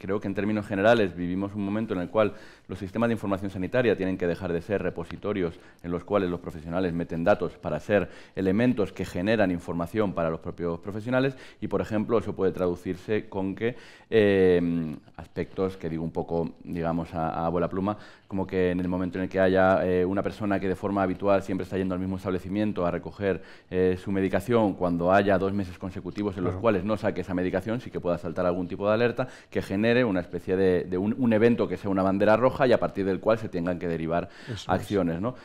creo que en términos generales vivimos un momento en el cual los sistemas de información sanitaria tienen que dejar de ser repositorios en los cuales los profesionales meten datos para ser elementos que generan información para los propios profesionales y, por ejemplo, eso puede traducirse con que eh, aspectos que digo un poco, digamos, a, a, bola pluma, como que en el momento en el que haya eh, una persona que de forma habitual siempre está yendo al mismo establecimiento a recoger eh, su medicación, cuando haya dos meses consecutivos en los cuales no saque esa medicación, sí que pueda saltar algún tipo de alerta que genere una especie de, un, evento que sea una bandera roja y a partir del cual se tengan que derivar acciones. ¿no?